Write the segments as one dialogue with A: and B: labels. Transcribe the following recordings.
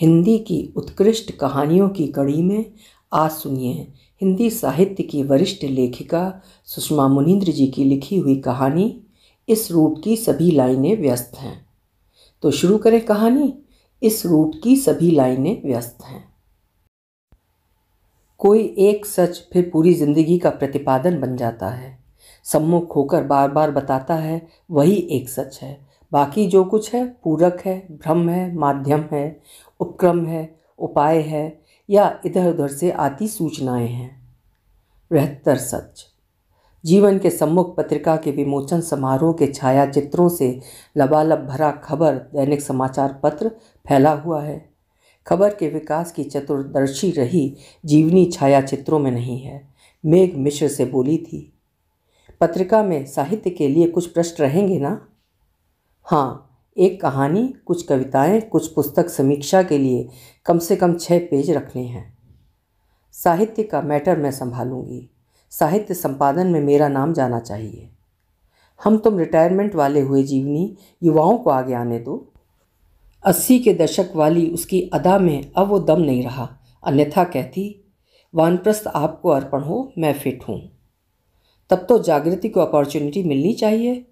A: हिंदी की उत्कृष्ट कहानियों की कड़ी में आज सुनिए हिंदी साहित्य की वरिष्ठ लेखिका सुषमा मुनिंद्र जी की लिखी हुई कहानी इस रूट की सभी लाइनें व्यस्त हैं तो शुरू करें कहानी इस रूट की सभी लाइनें व्यस्त हैं कोई एक सच फिर पूरी जिंदगी का प्रतिपादन बन जाता है सम्मुख होकर बार बार बताता है वही एक सच है बाकी जो कुछ है पूरक है भ्रम है माध्यम है उपक्रम है उपाय है या इधर उधर से आती सूचनाएं हैं बेहतर सच जीवन के सम्मुख पत्रिका के विमोचन समारोह के छायाचित्रों से लबालब भरा खबर दैनिक समाचार पत्र फैला हुआ है खबर के विकास की चतुर्दर्शी रही जीवनी छायाचित्रों में नहीं है मेघ मिश्र से बोली थी पत्रिका में साहित्य के लिए कुछ प्रश्न रहेंगे ना हाँ एक कहानी कुछ कविताएं, कुछ पुस्तक समीक्षा के लिए कम से कम छः पेज रखने हैं साहित्य का मैटर मैं संभालूंगी साहित्य संपादन में मेरा नाम जाना चाहिए हम तुम रिटायरमेंट वाले हुए जीवनी युवाओं को आगे आने दो अस्सी के दशक वाली उसकी अदा में अब वो दम नहीं रहा अन्यथा कहती वानप्रस्थ आपको अर्पण हो मैं फिट हूँ तब तो जागृति को अपॉर्चुनिटी मिलनी चाहिए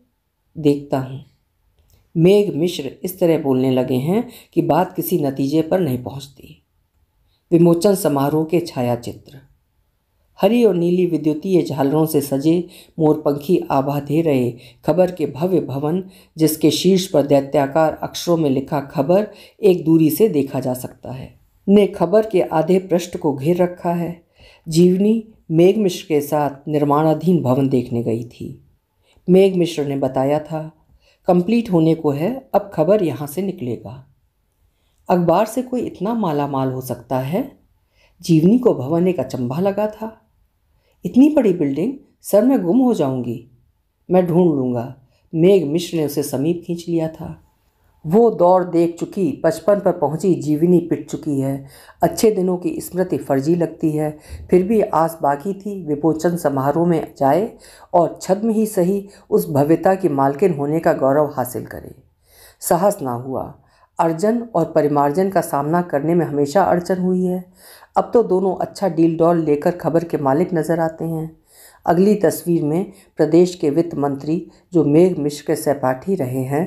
A: देखता हूँ मेघ मिश्र इस तरह बोलने लगे हैं कि बात किसी नतीजे पर नहीं पहुंचती विमोचन समारोह के छायाचित्र हरी और नीली विद्युतीय झालरों से सजे मोरपंखी आभा दे रहे खबर के भव्य भवन जिसके शीर्ष पर दैत्याकार अक्षरों में लिखा खबर एक दूरी से देखा जा सकता है ने खबर के आधे पृष्ठ को घेर रखा है जीवनी मेघ मिश्र के साथ निर्माणाधीन भवन देखने गई थी मेघ मिश्र ने बताया था कंप्लीट होने को है अब खबर यहाँ से निकलेगा अखबार से कोई इतना माला माल हो सकता है जीवनी को भवन एक अचंभा लगा था इतनी बड़ी बिल्डिंग सर मैं गुम हो जाऊंगी मैं ढूंढ लूँगा मेघ मिश्र ने उसे समीप खींच लिया था वो दौर देख चुकी बचपन पर पहुंची जीवनी पिट चुकी है अच्छे दिनों की स्मृति फर्जी लगती है फिर भी आस बाकी थी विपोचन समारोह में जाए और छद्म ही सही उस भव्यता की मालकिन होने का गौरव हासिल करे साहस ना हुआ अर्जन और परिमार्जन का सामना करने में हमेशा अड़चन हुई है अब तो दोनों अच्छा डील डॉल लेकर खबर के मालिक नज़र आते हैं अगली तस्वीर में प्रदेश के वित्त मंत्री जो मेघ मिश्र के सहपाठी रहे हैं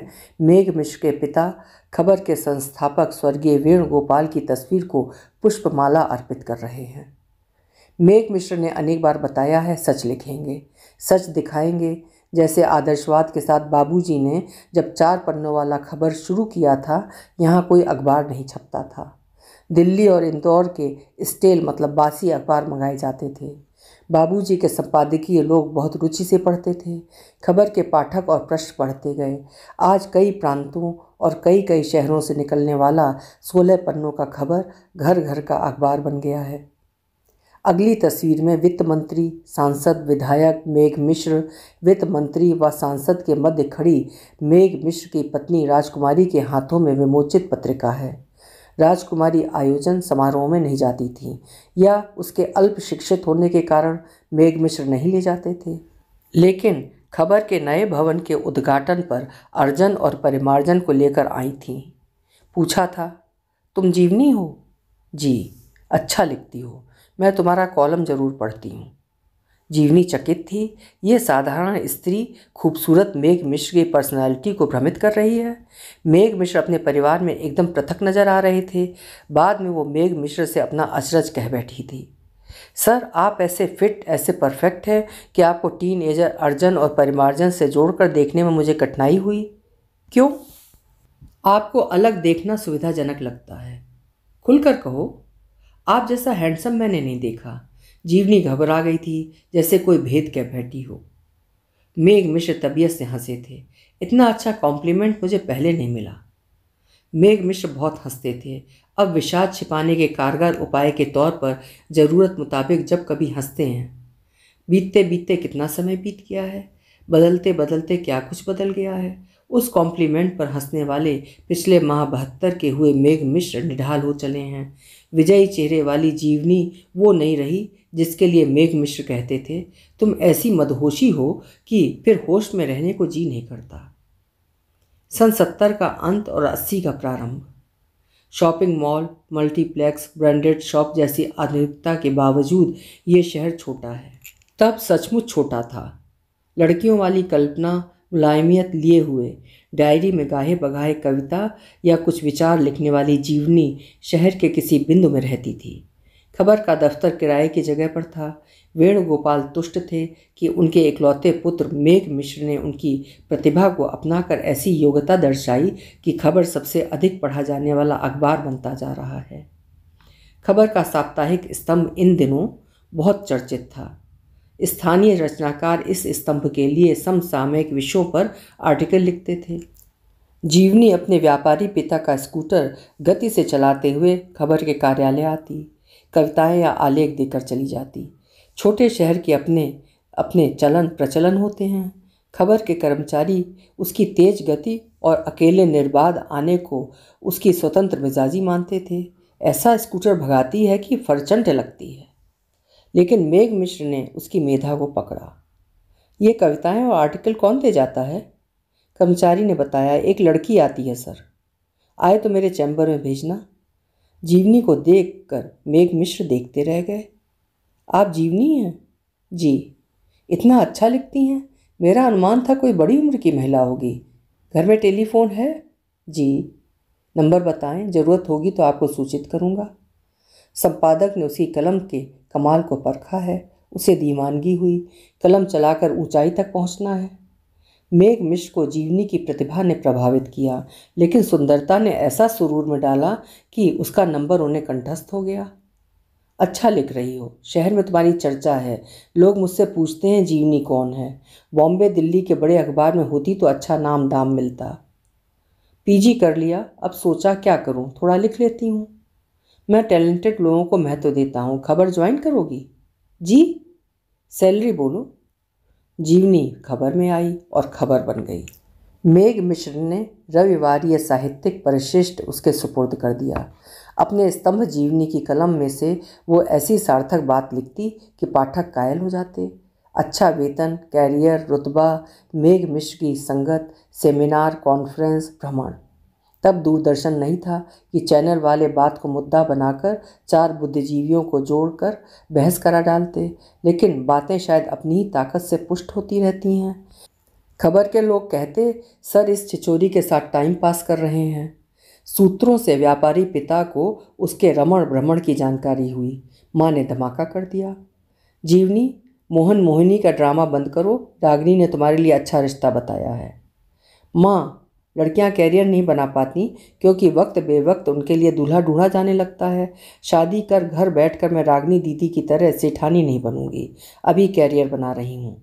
A: मेघ मिश्र के पिता खबर के संस्थापक स्वर्गीय वेणुगोपाल की तस्वीर को पुष्पमाला अर्पित कर रहे हैं मेघ मिश्र ने अनेक बार बताया है सच लिखेंगे सच दिखाएंगे जैसे आदर्शवाद के साथ बाबूजी ने जब चार पन्नों वाला खबर शुरू किया था यहाँ कोई अखबार नहीं छपता था दिल्ली और इंदौर के स्टेल मतलब बासी अखबार मंगाए जाते थे बाबूजी के संपादकीय लोग बहुत रुचि से पढ़ते थे खबर के पाठक और प्रश्न पढ़ते गए आज कई प्रांतों और कई कई शहरों से निकलने वाला सोलह पन्नों का खबर घर घर का अखबार बन गया है अगली तस्वीर में वित्त मंत्री सांसद विधायक मेघ मिश्र वित्त मंत्री व सांसद के मध्य खड़ी मेघ मिश्र की पत्नी राजकुमारी के हाथों में विमोचित पत्रिका है राजकुमारी आयोजन समारोह में नहीं जाती थी या उसके अल्प शिक्षित होने के कारण मेघ मिश्र नहीं ले जाते थे लेकिन खबर के नए भवन के उद्घाटन पर अर्जन और परिमार्जन को लेकर आई थी पूछा था तुम जीवनी हो जी अच्छा लिखती हो मैं तुम्हारा कॉलम ज़रूर पढ़ती हूँ जीवनी चकित थी ये साधारण स्त्री खूबसूरत मेघ मिश्र की पर्सनालिटी को भ्रमित कर रही है मेघ मिश्र अपने परिवार में एकदम पृथक नजर आ रहे थे बाद में वो मेघ मिश्र से अपना अचरज कह बैठी थी सर आप ऐसे फिट ऐसे परफेक्ट हैं कि आपको टीन एजर अर्जन और परिमार्जन से जोड़कर देखने में मुझे कठिनाई हुई क्यों आपको अलग देखना सुविधाजनक लगता है खुलकर कहो आप जैसा हैंडसम मैंने नहीं देखा जीवनी घबरा गई थी जैसे कोई भेद कह बैठी हो मेघ मिश्र तबीयत से हंसे थे इतना अच्छा कॉम्प्लीमेंट मुझे पहले नहीं मिला मेघ मिश्र बहुत हंसते थे अब विषाद छिपाने के कारगर उपाय के तौर पर ज़रूरत मुताबिक जब कभी हंसते हैं बीतते बीतते कितना समय बीत गया है बदलते बदलते क्या कुछ बदल गया है उस कॉम्प्लीमेंट पर हंसने वाले पिछले माह बहत्तर के हुए मेघ मिश्र निढाल हो चले हैं विजयी चेहरे वाली जीवनी वो नहीं रही जिसके लिए मेघ मिश्र कहते थे तुम ऐसी मदहोशी हो कि फिर होश में रहने को जी नहीं करता सन सत्तर का अंत और अस्सी का प्रारंभ shopping mall multiplex branded shop जैसी आधुनिकता के बावजूद ये शहर छोटा है तब सचमुच छोटा था लड़कियों वाली कल्पना मुलायमियत लिए हुए डायरी में गाहे बगाहे कविता या कुछ विचार लिखने वाली जीवनी शहर के किसी बिंदु में रहती थी खबर का दफ्तर किराए की जगह पर था वेणुगोपाल तुष्ट थे कि उनके इकलौते पुत्र मेघ मिश्र ने उनकी प्रतिभा को अपनाकर ऐसी योग्यता दर्शाई कि खबर सबसे अधिक पढ़ा जाने वाला अखबार बनता जा रहा है खबर का साप्ताहिक स्तंभ इन दिनों बहुत चर्चित था स्थानीय रचनाकार इस स्तंभ के लिए समसामयिक विषयों पर आर्टिकल लिखते थे जीवनी अपने व्यापारी पिता का स्कूटर गति से चलाते हुए खबर के कार्यालय आती कविताएं या आलेख देकर चली जाती छोटे शहर के अपने अपने चलन प्रचलन होते हैं खबर के कर्मचारी उसकी तेज गति और अकेले निर्बाध आने को उसकी स्वतंत्र मिजाजी मानते थे ऐसा स्कूटर भगाती है कि फरचंट लगती है लेकिन मेघ मिश्र ने उसकी मेधा को पकड़ा ये कविताएं और आर्टिकल कौन दे जाता है कर्मचारी ने बताया एक लड़की आती है सर आए तो मेरे चैम्बर में भेजना जीवनी को देख कर मेघ मिश्र देखते रह गए आप जीवनी हैं जी इतना अच्छा लिखती हैं मेरा अनुमान था कोई बड़ी उम्र की महिला होगी घर में टेलीफोन है जी नंबर बताएं ज़रूरत होगी तो आपको सूचित करूंगा संपादक ने उसी कलम के कमाल को परखा है उसे दीवानगी हुई कलम चलाकर ऊंचाई तक पहुंचना है मेघ मिश्र को जीवनी की प्रतिभा ने प्रभावित किया लेकिन सुंदरता ने ऐसा सुरूर में डाला कि उसका नंबर उन्हें कंठस्थ हो गया अच्छा लिख रही हो शहर में तुम्हारी चर्चा है लोग मुझसे पूछते हैं जीवनी कौन है बॉम्बे दिल्ली के बड़े अखबार में होती तो अच्छा नाम दाम मिलता पीजी कर लिया अब सोचा क्या करूं थोड़ा लिख लेती हूँ मैं टैलेंटेड लोगों को महत्व देता हूँ खबर ज्वाइन करोगी जी सैलरी बोलो जीवनी खबर में आई और खबर बन गई मेघ मिश्र ने रविवार यह साहित्यिक परिशिष्ट उसके सुपुर्द कर दिया अपने स्तंभ जीवनी की कलम में से वो ऐसी सार्थक बात लिखती कि पाठक कायल हो जाते अच्छा वेतन कैरियर रुतबा मेघ मिश्र की संगत सेमिनार कॉन्फ्रेंस भ्रमण तब दूरदर्शन नहीं था कि चैनल वाले बात को मुद्दा बनाकर चार बुद्धिजीवियों को जोड़कर बहस करा डालते लेकिन बातें शायद अपनी ही ताकत से पुष्ट होती रहती हैं खबर के लोग कहते सर इस छिचोरी के साथ टाइम पास कर रहे हैं सूत्रों से व्यापारी पिता को उसके रमण भ्रमण की जानकारी हुई माँ ने धमाका कर दिया जीवनी मोहन मोहिनी का ड्रामा बंद करो डागनी ने तुम्हारे लिए अच्छा रिश्ता बताया है माँ लड़कियां कैरियर नहीं बना पाती क्योंकि वक्त बेवक्त उनके लिए दूल्हा ढूंढा जाने लगता है शादी कर घर बैठकर मैं रागनी दीदी की तरह सेठानी नहीं बनूंगी अभी कैरियर बना रही हूँ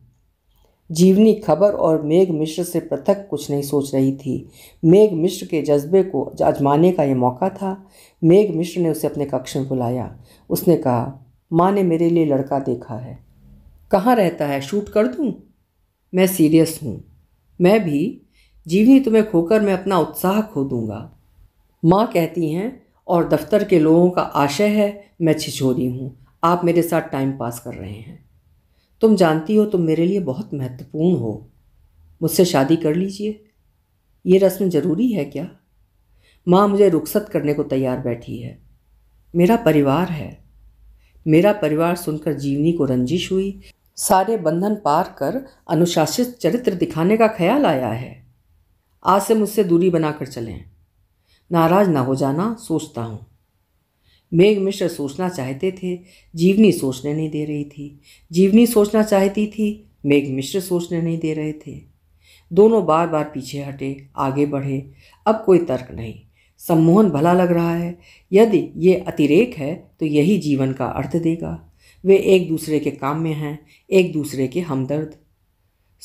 A: जीवनी खबर और मेघ मिश्र से पृथक कुछ नहीं सोच रही थी मेघ मिश्र के जज्बे को आजमाने का ये मौका था मेघ मिश्र ने उसे अपने कक्ष में बुलाया उसने कहा माँ ने मेरे लिए लड़का देखा है कहाँ रहता है शूट कर दूँ मैं सीरियस हूँ मैं भी जीवनी तुम्हें खोकर मैं अपना उत्साह खो दूंगा माँ कहती हैं और दफ्तर के लोगों का आशय है मैं छिछोरी हूँ आप मेरे साथ टाइम पास कर रहे हैं तुम जानती हो तुम मेरे लिए बहुत महत्वपूर्ण हो मुझसे शादी कर लीजिए ये रस्म ज़रूरी है क्या माँ मुझे रुखसत करने को तैयार बैठी है मेरा परिवार है मेरा परिवार सुनकर जीवनी को रंजिश हुई सारे बंधन पार कर अनुशासित चरित्र दिखाने का ख्याल आया है आज से मुझसे दूरी बनाकर चलें नाराज ना हो जाना सोचता हूँ मेघ मिश्र सोचना चाहते थे जीवनी सोचने नहीं दे रही थी जीवनी सोचना चाहती थी मेघ मिश्र सोचने नहीं दे रहे थे दोनों बार बार पीछे हटे आगे बढ़े अब कोई तर्क नहीं सम्मोहन भला लग रहा है यदि ये अतिरेक है तो यही जीवन का अर्थ देगा वे एक दूसरे के काम में हैं एक दूसरे के हमदर्द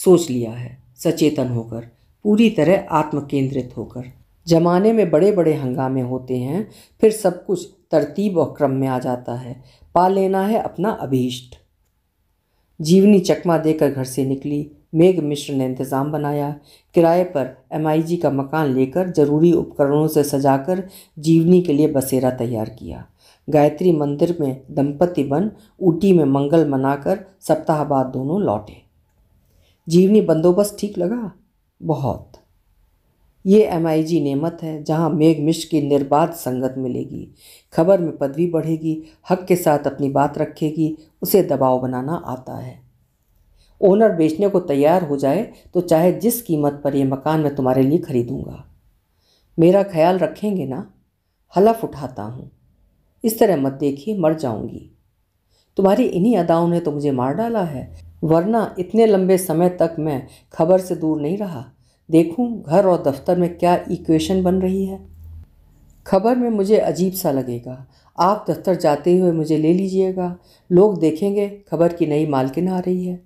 A: सोच लिया है सचेतन होकर पूरी तरह आत्म केंद्रित होकर जमाने में बड़े बड़े हंगामे होते हैं फिर सब कुछ तरतीब और क्रम में आ जाता है पा लेना है अपना अभीष्ट जीवनी चकमा देकर घर से निकली मेघ मिश्र ने इंतज़ाम बनाया किराए पर एम का मकान लेकर ज़रूरी उपकरणों से सजाकर जीवनी के लिए बसेरा तैयार किया गायत्री मंदिर में दंपति बन ऊटी में मंगल मनाकर सप्ताह बाद दोनों लौटे जीवनी बंदोबस्त ठीक लगा बहुत ये एम जी नेमत है जहाँ मेघ मिश्र की निर्बाध संगत मिलेगी खबर में पदवी बढ़ेगी हक के साथ अपनी बात रखेगी उसे दबाव बनाना आता है ओनर बेचने को तैयार हो जाए तो चाहे जिस कीमत पर यह मकान मैं तुम्हारे लिए खरीदूंगा मेरा ख्याल रखेंगे ना हलफ उठाता हूँ इस तरह मत देखिए मर जाऊँगी तुम्हारी इन्हीं अदाओं ने तो मुझे मार डाला है वरना इतने लंबे समय तक मैं खबर से दूर नहीं रहा देखूं घर और दफ्तर में क्या इक्वेशन बन रही है खबर में मुझे अजीब सा लगेगा आप दफ्तर जाते हुए मुझे ले लीजिएगा लोग देखेंगे खबर की नई मालकिन आ रही है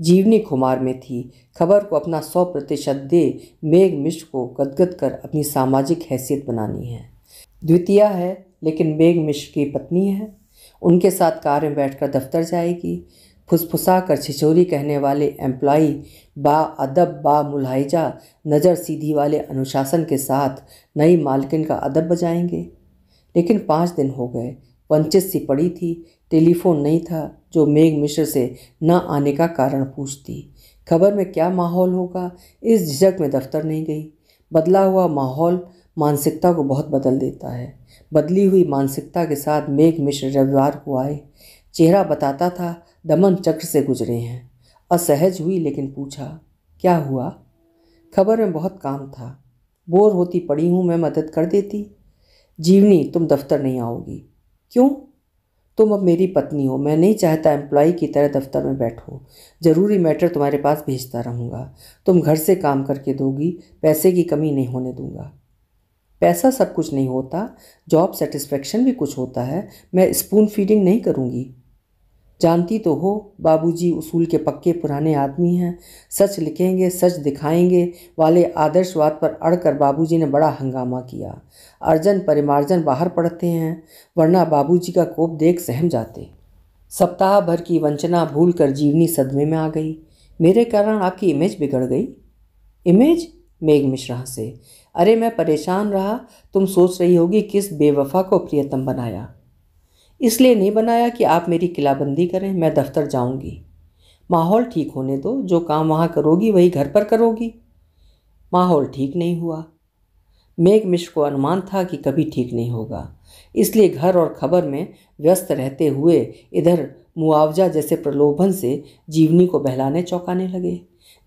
A: जीवनी खुमार में थी खबर को अपना सौ प्रतिशत दे मेघ मिश्र को गदगद कर अपनी सामाजिक हैसियत बनानी है द्वितीय है लेकिन मेघ मिश्र की पत्नी है उनके साथ कार में बैठकर दफ्तर जाएगी फुसफुसा कर छिछोरी कहने वाले एम्प्लॉ बा अदब बा मुलाइजा नज़र सीधी वाले अनुशासन के साथ नई मालकिन का अदब बजाएंगे लेकिन पाँच दिन हो गए वंचित सी पड़ी थी टेलीफोन नहीं था जो मेघ मिश्र से न आने का कारण पूछती खबर में क्या माहौल होगा इस झिझक में दफ्तर नहीं गई बदला हुआ माहौल मानसिकता को बहुत बदल देता है बदली हुई मानसिकता के साथ मेघ मिश्र रविवार को आए चेहरा बताता था दमन चक्र से गुजरे हैं असहज हुई लेकिन पूछा क्या हुआ खबर में बहुत काम था बोर होती पड़ी हूँ मैं मदद कर देती जीवनी तुम दफ्तर नहीं आओगी क्यों तुम अब मेरी पत्नी हो मैं नहीं चाहता एम्प्लॉय की तरह दफ्तर में बैठो ज़रूरी मैटर तुम्हारे पास भेजता रहूँगा तुम घर से काम करके दोगी पैसे की कमी नहीं होने दूंगा पैसा सब कुछ नहीं होता जॉब सेटिस्फेक्शन भी कुछ होता है मैं स्पून फीडिंग नहीं करूँगी जानती तो हो बाबूजी उसूल के पक्के पुराने आदमी हैं सच लिखेंगे सच दिखाएंगे वाले आदर्शवाद पर अड़कर बाबूजी ने बड़ा हंगामा किया अर्जन परिमार्जन बाहर पड़ते हैं वरना बाबूजी का कोप देख सहम जाते सप्ताह भर की वंचना भूल कर जीवनी सदमे में आ गई मेरे कारण आपकी इमेज बिगड़ गई इमेज मेघ मिश्रा से अरे मैं परेशान रहा तुम सोच रही होगी किस बेवफा को प्रियतम बनाया इसलिए नहीं बनाया कि आप मेरी किलाबंदी करें मैं दफ्तर जाऊंगी माहौल ठीक होने दो जो काम वहाँ करोगी वही घर पर करोगी माहौल ठीक नहीं हुआ मेघ मिश्र को अनुमान था कि कभी ठीक नहीं होगा इसलिए घर और खबर में व्यस्त रहते हुए इधर मुआवजा जैसे प्रलोभन से जीवनी को बहलाने चौंकाने लगे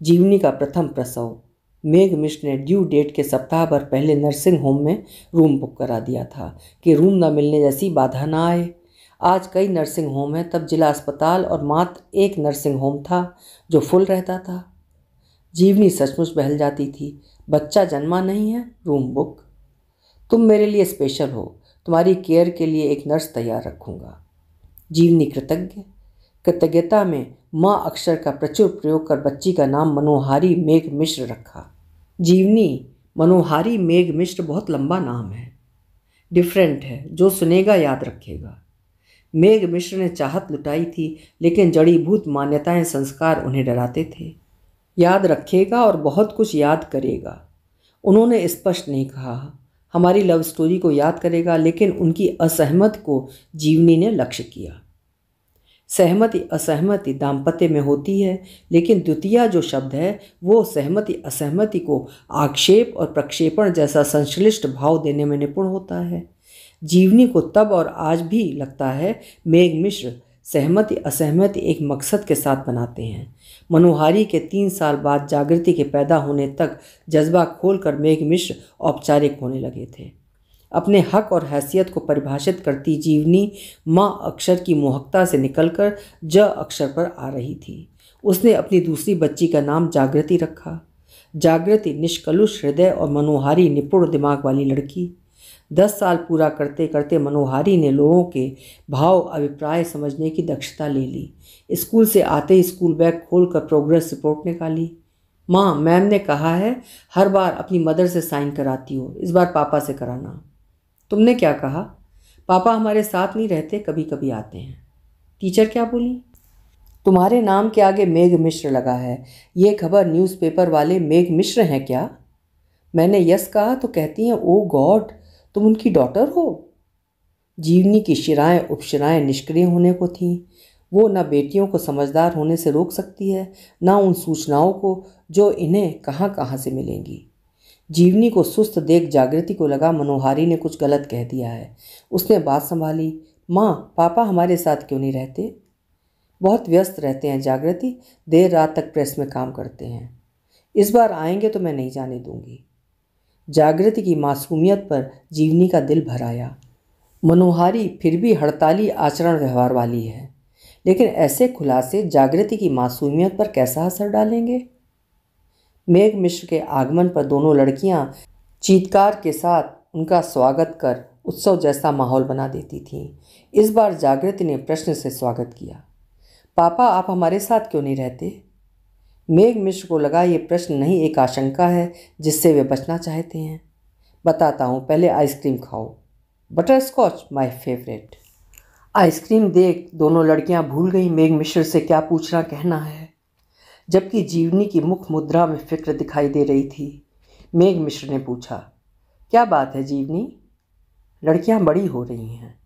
A: जीवनी का प्रथम प्रसव मेघ मिश्र ने ड्यू डेट के सप्ताह भर पहले नर्सिंग होम में रूम बुक करा दिया था कि रूम न मिलने जैसी बाधा ना आए आज कई नर्सिंग होम हैं तब जिला अस्पताल और मात्र एक नर्सिंग होम था जो फुल रहता था जीवनी सचमुच बहल जाती थी बच्चा जन्मा नहीं है रूम बुक तुम मेरे लिए स्पेशल हो तुम्हारी केयर के लिए एक नर्स तैयार रखूँगा जीवनी कृतज्ञ कृतज्ञता में माँ अक्षर का प्रचुर प्रयोग कर बच्ची का नाम मनोहारी मेघ मिश्र रखा जीवनी मनोहारी मेघ मिश्र बहुत लंबा नाम है डिफरेंट है जो सुनेगा याद रखेगा मेघ मिश्र ने चाहत लुटाई थी लेकिन जड़ी भूत मान्यताएं संस्कार उन्हें डराते थे याद रखेगा और बहुत कुछ याद करेगा उन्होंने स्पष्ट नहीं कहा हमारी लव स्टोरी को याद करेगा लेकिन उनकी असहमत को जीवनी ने लक्ष्य किया सहमति असहमति दाम्पत्य में होती है लेकिन द्वितीय जो शब्द है वो सहमति असहमति को आक्षेप और प्रक्षेपण जैसा संश्लिष्ट भाव देने में निपुण होता है जीवनी को तब और आज भी लगता है मेघ मिश्र सहमति असहमति एक मकसद के साथ बनाते हैं मनोहारी के तीन साल बाद जागृति के पैदा होने तक जज्बा खोलकर मेघ मिश्र औपचारिक होने लगे थे अपने हक और हैसियत को परिभाषित करती जीवनी माँ अक्षर की मोहकता से निकलकर ज अक्षर पर आ रही थी उसने अपनी दूसरी बच्ची का नाम जागृति रखा जागृति निष्कलुष हृदय और मनोहारी निपुण दिमाग वाली लड़की दस साल पूरा करते करते मनोहारी ने लोगों के भाव अभिप्राय समझने की दक्षता ले ली स्कूल से आते ही स्कूल बैग खोलकर प्रोग्रेस रिपोर्ट निकाली माँ मैम ने कहा है हर बार अपनी मदर से साइन कराती हो इस बार पापा से कराना तुमने क्या कहा पापा हमारे साथ नहीं रहते कभी कभी आते हैं टीचर क्या बोली तुम्हारे नाम के आगे मेघ मिश्र लगा है ये खबर न्यूज़पेपर वाले मेघ मिश्र हैं क्या मैंने यस कहा तो कहती हैं ओ गॉड तुम उनकी डॉटर हो जीवनी की शिराएं उपशिराएं निष्क्रिय होने को थीं वो न बेटियों को समझदार होने से रोक सकती है न उन सूचनाओं को जो इन्हें कहाँ कहाँ से मिलेंगी जीवनी को सुस्त देख जागृति को लगा मनोहारी ने कुछ गलत कह दिया है उसने बात संभाली माँ पापा हमारे साथ क्यों नहीं रहते बहुत व्यस्त रहते हैं जागृति देर रात तक प्रेस में काम करते हैं इस बार आएंगे तो मैं नहीं जाने दूंगी जागृति की मासूमियत पर जीवनी का दिल भराया मनोहारी फिर भी हड़ताली आचरण व्यवहार वाली है लेकिन ऐसे खुलासे जागृति की मासूमियत पर कैसा असर डालेंगे मेघ मिश्र के आगमन पर दोनों लड़कियां चीतकार के साथ उनका स्वागत कर उत्सव जैसा माहौल बना देती थीं इस बार जागृति ने प्रश्न से स्वागत किया पापा आप हमारे साथ क्यों नहीं रहते मेघ मिश्र को लगा ये प्रश्न नहीं एक आशंका है जिससे वे बचना चाहते हैं बताता हूँ पहले आइसक्रीम खाओ butterscotch my favourite ice cream देख दोनों लड़कियाँ भूल गई मेघ मिश्र से क्या पूछना कहना है जबकि जीवनी की मुख मुद्रा में फिक्र दिखाई दे रही थी मेघ मिश्र ने पूछा क्या बात है जीवनी लड़कियाँ बड़ी हो रही हैं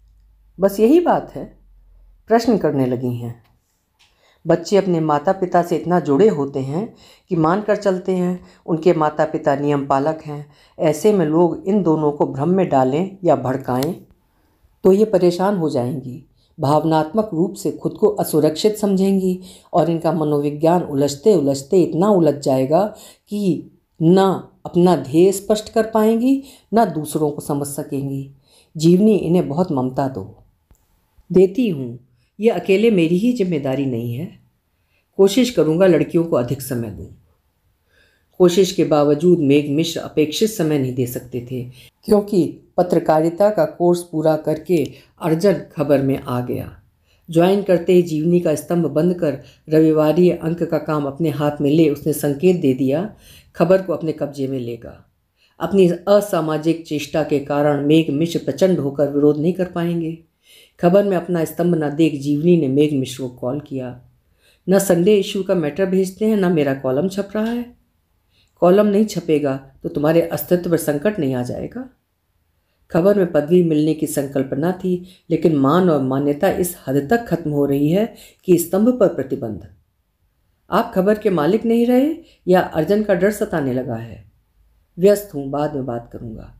A: बस यही बात है प्रश्न करने लगी हैं बच्चे अपने माता पिता से इतना जुड़े होते हैं कि मान कर चलते हैं उनके माता पिता नियम पालक हैं ऐसे में लोग इन दोनों को भ्रम में डालें या भड़काएं तो ये परेशान हो जाएंगी भावनात्मक रूप से खुद को असुरक्षित समझेंगी और इनका मनोविज्ञान उलझते उलझते इतना उलझ जाएगा कि ना अपना ध्येय स्पष्ट कर पाएंगी ना दूसरों को समझ सकेंगी जीवनी इन्हें बहुत ममता दो देती हूँ यह अकेले मेरी ही जिम्मेदारी नहीं है कोशिश करूँगा लड़कियों को अधिक समय दूँ कोशिश के बावजूद मेघ मिश्र अपेक्षित समय नहीं दे सकते थे क्योंकि पत्रकारिता का कोर्स पूरा करके अर्जन खबर में आ गया ज्वाइन करते ही जीवनी का स्तंभ बंद कर रविवार अंक का काम अपने हाथ में ले उसने संकेत दे दिया खबर को अपने कब्जे में लेगा अपनी असामाजिक चेष्टा के कारण मेघ मिश्र प्रचंड होकर विरोध नहीं कर पाएंगे खबर में अपना स्तंभ न देख जीवनी ने मेघ मिश्र को कॉल किया न संडे इशू का मैटर भेजते हैं ना मेरा कॉलम छप रहा है कॉलम नहीं छपेगा तो तुम्हारे अस्तित्व पर संकट नहीं आ जाएगा खबर में पदवी मिलने की संकल्पना थी लेकिन मान और मान्यता इस हद तक खत्म हो रही है कि स्तंभ पर प्रतिबंध आप खबर के मालिक नहीं रहे या अर्जन का डर सताने लगा है व्यस्त हूँ बाद में बात करूँगा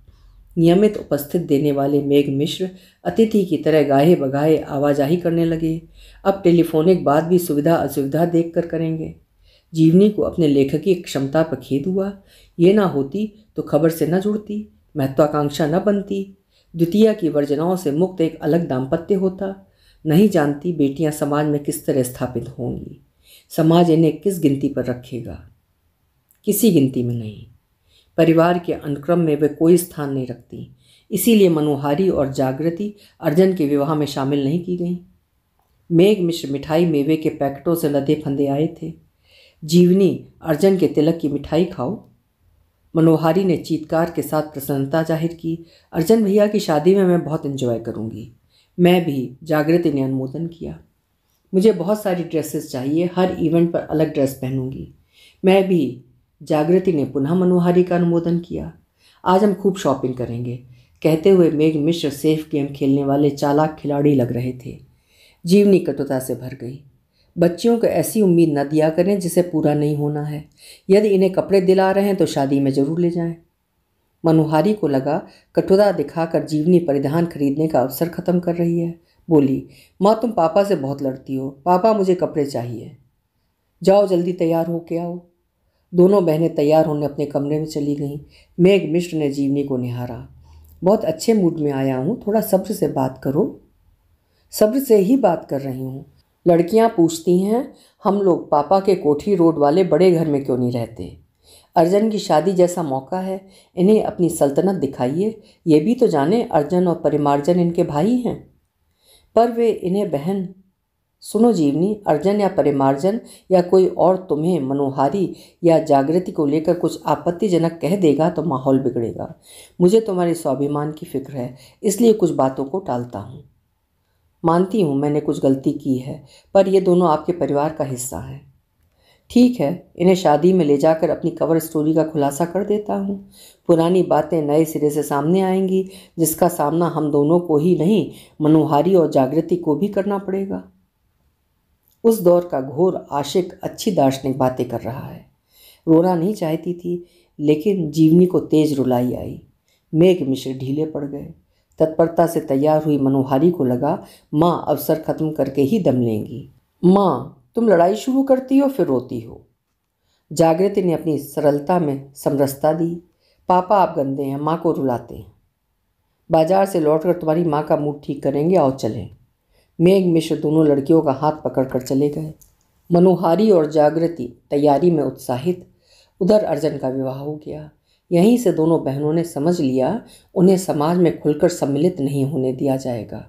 A: नियमित उपस्थित देने वाले मेघ मिश्र अतिथि की तरह गाहे बगाहे आवाजाही करने लगे अब टेलीफोनिक बात भी सुविधा असुविधा देख कर करेंगे जीवनी को अपने लेखकीय क्षमता पर खेद हुआ ये ना होती तो खबर से न जुड़ती महत्वाकांक्षा न बनती द्वितीय की वर्जनाओं से मुक्त एक अलग दाम्पत्य होता नहीं जानती बेटियां समाज में किस तरह स्थापित होंगी समाज इन्हें किस गिनती पर रखेगा किसी गिनती में नहीं परिवार के अनुक्रम में वे कोई स्थान नहीं रखती इसीलिए मनोहारी और जागृति अर्जन के विवाह में शामिल नहीं की गई मेघ मिश्र मिठाई मेवे के पैकेटों से लदे फंदे आए थे जीवनी अर्जन के तिलक की मिठाई खाओ मनोहारी ने चीतकार के साथ प्रसन्नता जाहिर की अर्जन भैया की शादी में मैं बहुत इंजॉय करूँगी मैं भी जागृति ने अनुमोदन किया मुझे बहुत सारी ड्रेसेस चाहिए हर इवेंट पर अलग ड्रेस पहनूंगी मैं भी जागृति ने पुनः मनोहारी का अनुमोदन किया आज हम खूब शॉपिंग करेंगे कहते हुए मेघ मिश्र सेफ गेम खेलने वाले चालाक खिलाड़ी लग रहे थे जीवनी कटुता से भर गई बच्चियों को ऐसी उम्मीद न दिया करें जिसे पूरा नहीं होना है यदि इन्हें कपड़े दिला रहे हैं तो शादी में ज़रूर ले जाएं। मनोहारी को लगा कटुता दिखाकर जीवनी परिधान खरीदने का अवसर ख़त्म कर रही है बोली माँ तुम पापा से बहुत लड़ती हो पापा मुझे कपड़े चाहिए जाओ जल्दी तैयार हो के आओ दोनों बहनें तैयार होने अपने कमरे में चली गईं मेघ मिश्र ने जीवनी को निहारा बहुत अच्छे मूड में आया हूँ थोड़ा सब्र से बात करो सब्र से ही बात कर रही हूँ लड़कियाँ पूछती हैं हम लोग पापा के कोठी रोड वाले बड़े घर में क्यों नहीं रहते अर्जन की शादी जैसा मौका है इन्हें अपनी सल्तनत दिखाइए ये भी तो जाने अर्जन और परिमार्जन इनके भाई हैं पर वे इन्हें बहन सुनो जीवनी अर्जन या परिमार्जन या कोई और तुम्हें मनोहारी या जागृति को लेकर कुछ आपत्तिजनक कह देगा तो माहौल बिगड़ेगा मुझे तुम्हारे स्वाभिमान की फिक्र है इसलिए कुछ बातों को टालता हूँ मानती हूँ मैंने कुछ गलती की है पर ये दोनों आपके परिवार का हिस्सा हैं ठीक है इन्हें शादी में ले जाकर अपनी कवर स्टोरी का खुलासा कर देता हूँ पुरानी बातें नए सिरे से सामने आएंगी जिसका सामना हम दोनों को ही नहीं मनोहारी और जागृति को भी करना पड़ेगा उस दौर का घोर आशिक अच्छी दार्शनिक बातें कर रहा है रोना नहीं चाहती थी लेकिन जीवनी को तेज रुलाई आई मेघ मिश्र ढीले पड़ गए तत्परता से तैयार हुई मनोहारी को लगा माँ अवसर खत्म करके ही दम लेंगी माँ तुम लड़ाई शुरू करती हो फिर रोती हो जागृति ने अपनी सरलता में समरसता दी पापा आप गंदे हैं माँ को रुलाते हैं बाजार से लौटकर तुम्हारी माँ का मूड ठीक करेंगे और चलें मेघ मिश्र दोनों लड़कियों का हाथ पकड़कर चले गए मनोहारी और जागृति तैयारी में उत्साहित उधर अर्जन का विवाह हो गया यहीं से दोनों बहनों ने समझ लिया उन्हें समाज में खुलकर सम्मिलित नहीं होने दिया जाएगा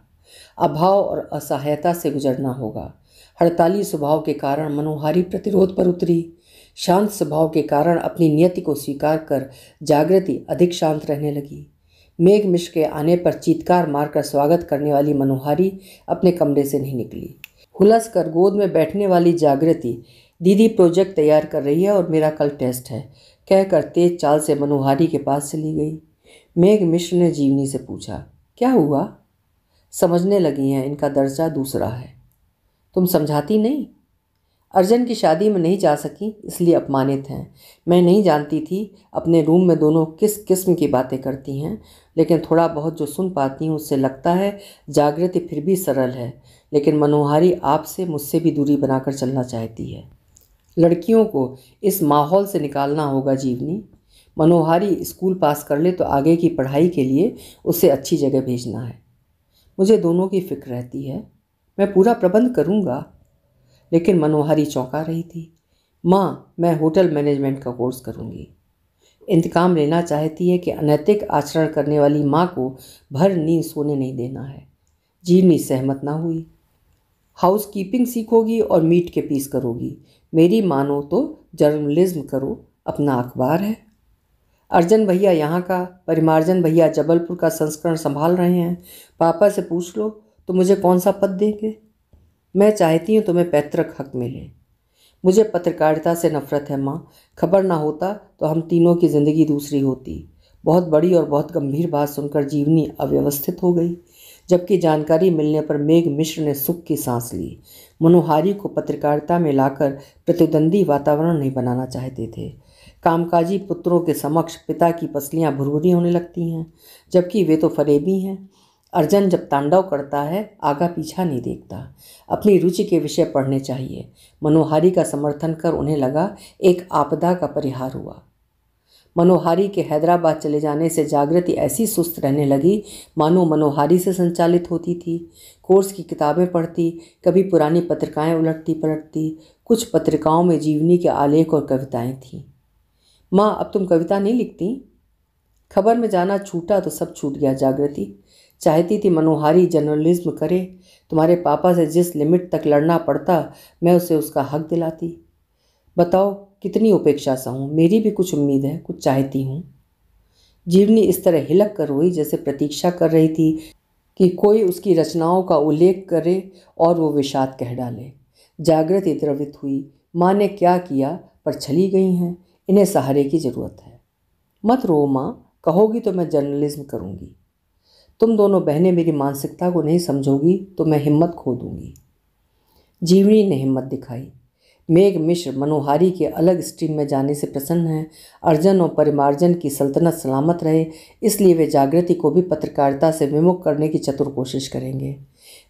A: अभाव और असहायता से गुजरना होगा हड़ताली स्वभाव के कारण मनोहारी प्रतिरोध पर उतरी शांत स्वभाव के कारण अपनी नियति को स्वीकार कर जागृति अधिक शांत रहने लगी मेघ मिश्र के आने पर चीतकार मारकर स्वागत करने वाली मनोहारी अपने कमरे से नहीं निकली हुलस कर गोद में बैठने वाली जागृति दीदी प्रोजेक्ट तैयार कर रही है और मेरा कल टेस्ट है कहकर तेज चाल से मनोहारी के पास चली गई मेघ मिश्र ने जीवनी से पूछा क्या हुआ समझने लगी हैं इनका दर्जा दूसरा है तुम समझाती नहीं अर्जन की शादी में नहीं जा सकी इसलिए अपमानित हैं मैं नहीं जानती थी अपने रूम में दोनों किस किस्म की बातें करती हैं लेकिन थोड़ा बहुत जो सुन पाती हूँ उससे लगता है जागृति फिर भी सरल है लेकिन मनोहारी आपसे मुझसे भी दूरी बनाकर चलना चाहती है लड़कियों को इस माहौल से निकालना होगा जीवनी मनोहारी स्कूल पास कर ले तो आगे की पढ़ाई के लिए उसे अच्छी जगह भेजना है मुझे दोनों की फ़िक्र रहती है मैं पूरा प्रबंध करूँगा लेकिन मनोहरी चौंका रही थी माँ मैं होटल मैनेजमेंट का कोर्स करूँगी इंतकाम लेना चाहती है कि अनैतिक आचरण करने वाली माँ को भर नींद सोने नहीं देना है जीवनी सहमत ना हुई हाउस कीपिंग सीखोगी और मीट के पीस करोगी मेरी मानो तो जर्नलिज्म करो अपना अखबार है अर्जन भैया यहाँ का परिमार्जन भैया जबलपुर का संस्करण संभाल रहे हैं पापा से पूछ लो तो मुझे कौन सा पद देंगे मैं चाहती हूँ तुम्हें पैतृक हक मिले मुझे पत्रकारिता से नफरत है माँ खबर ना होता तो हम तीनों की ज़िंदगी दूसरी होती बहुत बड़ी और बहुत गंभीर बात सुनकर जीवनी अव्यवस्थित हो गई जबकि जानकारी मिलने पर मेघ मिश्र ने सुख की सांस ली मनोहारी को पत्रकारिता में लाकर प्रतिद्वंदी वातावरण नहीं बनाना चाहते थे कामकाजी पुत्रों के समक्ष पिता की पसलियाँ भुरभुरी होने लगती हैं जबकि वे तो फरेबी हैं अर्जन जब तांडव करता है आगा पीछा नहीं देखता अपनी रुचि के विषय पढ़ने चाहिए मनोहारी का समर्थन कर उन्हें लगा एक आपदा का परिहार हुआ मनोहारी के हैदराबाद चले जाने से जागृति ऐसी सुस्त रहने लगी मानो मनोहारी से संचालित होती थी कोर्स की किताबें पढ़ती कभी पुरानी पत्रिकाएं उलटती पलटती कुछ पत्रिकाओं में जीवनी के आलेख और कविताएं थीं माँ अब तुम कविता नहीं लिखती खबर में जाना छूटा तो सब छूट गया जागृति चाहती थी मनोहारी जर्नलिज्म करे तुम्हारे पापा से जिस लिमिट तक लड़ना पड़ता मैं उसे उसका हक दिलाती बताओ कितनी उपेक्षा सा हूँ मेरी भी कुछ उम्मीद है कुछ चाहती हूँ जीवनी इस तरह हिलक कर रोई जैसे प्रतीक्षा कर रही थी कि कोई उसकी रचनाओं का उल्लेख करे और वो विषाद कह डाले जागृति द्रवित हुई माँ ने क्या किया पर छली गई हैं इन्हें सहारे की ज़रूरत है मत रो माँ कहोगी तो मैं जर्नलिज्म करूँगी तुम दोनों बहनें मेरी मानसिकता को नहीं समझोगी तो मैं हिम्मत खो दूंगी जीवनी ने हिम्मत दिखाई मेघ मिश्र मनोहारी के अलग स्ट्रीम में जाने से प्रसन्न हैं अर्जन और परिमार्जन की सल्तनत सलामत रहे इसलिए वे जागृति को भी पत्रकारिता से विमुख करने की चतुर कोशिश करेंगे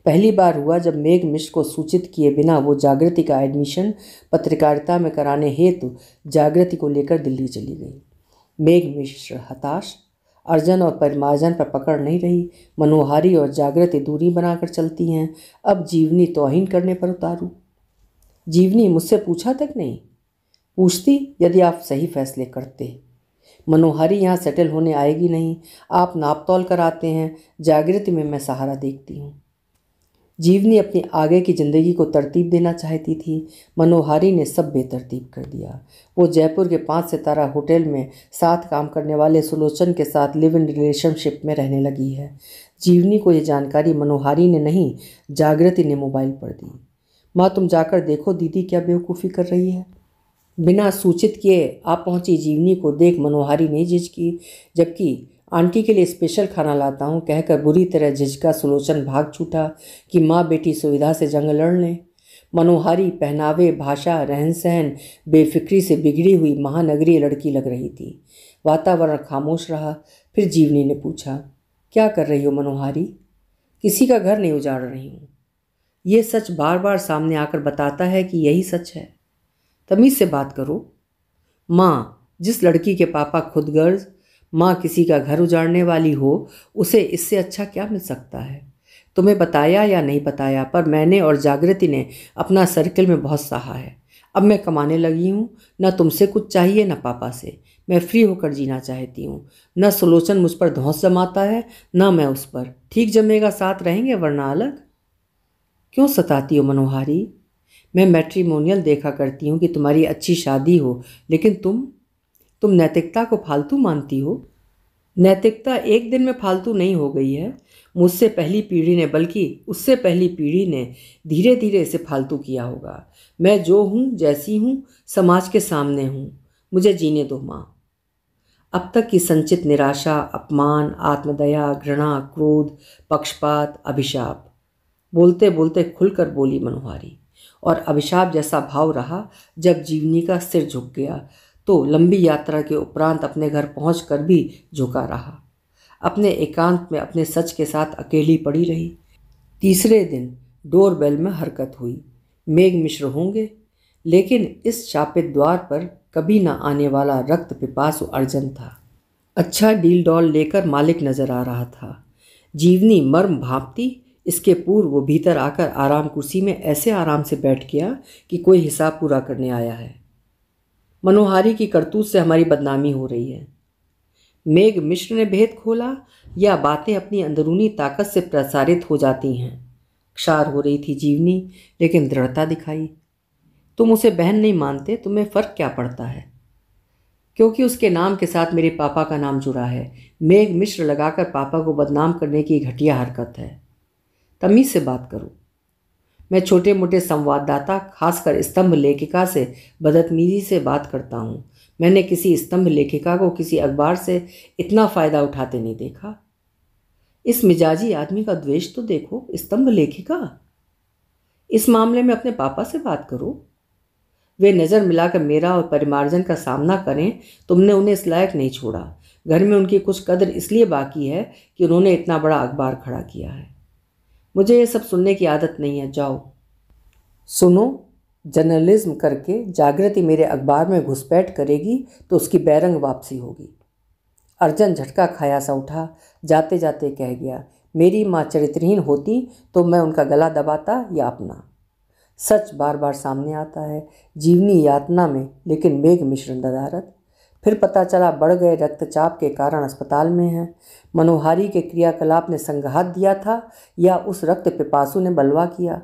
A: पहली बार हुआ जब मेघ मिश्र को सूचित किए बिना वो जागृति का एडमिशन पत्रकारिता में कराने हेतु जागृति को लेकर दिल्ली चली गई मेघ मिश्र हताश अर्जन और परिमार्जन पर पकड़ नहीं रही मनोहारी और जागृति दूरी बनाकर चलती हैं अब जीवनी तोहिन करने पर उतारू जीवनी मुझसे पूछा तक नहीं पूछती यदि आप सही फैसले करते मनोहारी यहाँ सेटल होने आएगी नहीं आप नाप तोल कर आते हैं जागृति में मैं सहारा देखती हूँ जीवनी अपनी आगे की ज़िंदगी को तरतीब देना चाहती थी मनोहारी ने सब बेतरतीब कर दिया वो जयपुर के पाँच सितारा होटल में साथ काम करने वाले सुलोचन के साथ लिव इन रिलेशनशिप में रहने लगी है जीवनी को ये जानकारी मनोहारी ने नहीं जागृति ने मोबाइल पर दी माँ तुम जाकर देखो दीदी क्या बेवकूफ़ी कर रही है बिना सूचित किए आप पहुँची जीवनी को देख मनोहारी ने जिज की जबकि आंटी के लिए स्पेशल खाना लाता हूँ कहकर बुरी तरह झिझका सुलोचन भाग छूटा कि माँ बेटी सुविधा से जंग लड़ लें मनोहारी पहनावे भाषा रहन सहन बेफिक्री से बिगड़ी हुई महानगरीय लड़की लग रही थी वातावरण खामोश रहा फिर जीवनी ने पूछा क्या कर रही हो मनोहारी किसी का घर नहीं उजाड़ रही हूँ ये सच बार बार सामने आकर बताता है कि यही सच है तमीज़ से बात करो माँ जिस लड़की के पापा खुदगर्ज माँ किसी का घर उजाड़ने वाली हो उसे इससे अच्छा क्या मिल सकता है तुम्हें बताया या नहीं बताया पर मैंने और जागृति ने अपना सर्कल में बहुत सहा है अब मैं कमाने लगी हूँ न तुमसे कुछ चाहिए न पापा से मैं फ्री होकर जीना चाहती हूँ न सुलोचन मुझ पर धौस जमाता है न मैं उस पर ठीक जमेगा साथ रहेंगे वरना अलग क्यों सताती हो मनोहारी मैं मैट्रीमोनियल देखा करती हूँ कि तुम्हारी अच्छी शादी हो लेकिन तुम तुम नैतिकता को फालतू मानती हो नैतिकता एक दिन में फालतू नहीं हो गई है मुझसे पहली पीढ़ी ने बल्कि उससे पहली पीढ़ी ने धीरे धीरे इसे फालतू किया होगा मैं जो हूँ जैसी हूँ समाज के सामने हूँ मुझे जीने दो माँ अब तक की संचित निराशा अपमान आत्मदया घृणा क्रोध पक्षपात अभिशाप बोलते बोलते खुलकर बोली मनोहारी और अभिशाप जैसा भाव रहा जब जीवनी का सिर झुक गया तो लंबी यात्रा के उपरांत अपने घर पहुँच कर भी झुका रहा अपने एकांत में अपने सच के साथ अकेली पड़ी रही तीसरे दिन डोर बेल में हरकत हुई मेघ मिश्र होंगे लेकिन इस शापित द्वार पर कभी न आने वाला रक्त पिपासु अर्जन था अच्छा डील डॉल लेकर मालिक नजर आ रहा था जीवनी मर्म भापती इसके पूर्व वो भीतर आकर आराम कुर्सी में ऐसे आराम से बैठ गया कि कोई हिसाब पूरा करने आया है मनोहारी की करतूत से हमारी बदनामी हो रही है मेघ मिश्र ने भेद खोला या बातें अपनी अंदरूनी ताकत से प्रसारित हो जाती हैं क्षार हो रही थी जीवनी लेकिन दृढ़ता दिखाई तुम उसे बहन नहीं मानते तुम्हें फ़र्क क्या पड़ता है क्योंकि उसके नाम के साथ मेरे पापा का नाम जुड़ा है मेघ मिश्र लगाकर पापा को बदनाम करने की घटिया हरकत है तमीज़ से बात करो मैं छोटे मोटे संवाददाता खासकर स्तंभ लेखिका से बदतमीजी से बात करता हूँ मैंने किसी स्तंभ लेखिका को किसी अखबार से इतना फ़ायदा उठाते नहीं देखा इस मिजाजी आदमी का द्वेष तो देखो स्तंभ लेखिका इस मामले में अपने पापा से बात करो वे नज़र मिलाकर मेरा और परिमार्जन का सामना करें तुमने उन्हें इस लायक नहीं छोड़ा घर में उनकी कुछ कदर इसलिए बाकी है कि उन्होंने इतना बड़ा अखबार खड़ा किया है मुझे ये सब सुनने की आदत नहीं है जाओ सुनो जर्नलिज्म करके जागृति मेरे अखबार में घुसपैठ करेगी तो उसकी बैरंग वापसी होगी अर्जन झटका खाया सा उठा जाते जाते कह गया मेरी माँ चरित्रहीन होती तो मैं उनका गला दबाता या अपना सच बार बार सामने आता है जीवनी यातना में लेकिन मेघ मिश्रण ददारत फिर पता चला बढ़ गए रक्तचाप के कारण अस्पताल में हैं मनोहारी के क्रियाकलाप ने संघात दिया था या उस रक्त पिपासु ने बलवा किया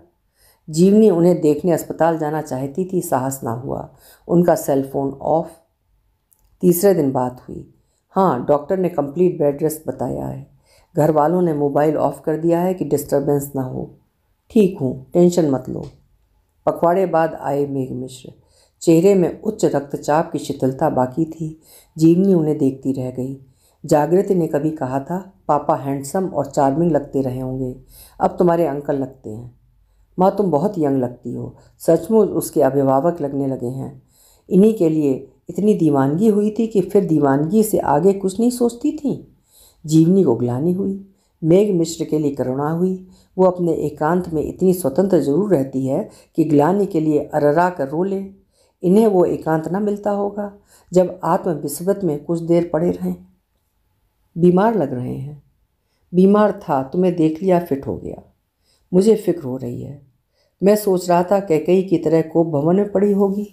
A: जीवनी उन्हें देखने अस्पताल जाना चाहती थी साहस ना हुआ उनका सेल फोन ऑफ तीसरे दिन बात हुई हाँ डॉक्टर ने कंप्लीट बेड रेस्ट बताया है घर वालों ने मोबाइल ऑफ कर दिया है कि डिस्टर्बेंस ना हो ठीक हूँ टेंशन मत लो पखवाड़े बाद आए मेघ मिश्र चेहरे में उच्च रक्तचाप की शिथिलता बाकी थी जीवनी उन्हें देखती रह गई जागृति ने कभी कहा था पापा हैंडसम और चार्मिंग लगते रहे होंगे अब तुम्हारे अंकल लगते हैं माँ तुम बहुत यंग लगती हो सचमुच उसके अभिभावक लगने लगे हैं इन्हीं के लिए इतनी दीवानगी हुई थी कि फिर दीवानगी से आगे कुछ नहीं सोचती थी जीवनी को ग्लानी हुई मेघ मिश्र के लिए करुणा हुई वो अपने एकांत में इतनी स्वतंत्र जरूर रहती है कि ग्लानी के लिए अररा कर रो ले इन्हें वो एकांत न मिलता होगा जब आत्म विस्वत में कुछ देर पड़े रहें बीमार लग रहे हैं बीमार था तुम्हें देख लिया फिट हो गया मुझे फिक्र हो रही है मैं सोच रहा था कैकई की तरह कोप भवन में पड़ी होगी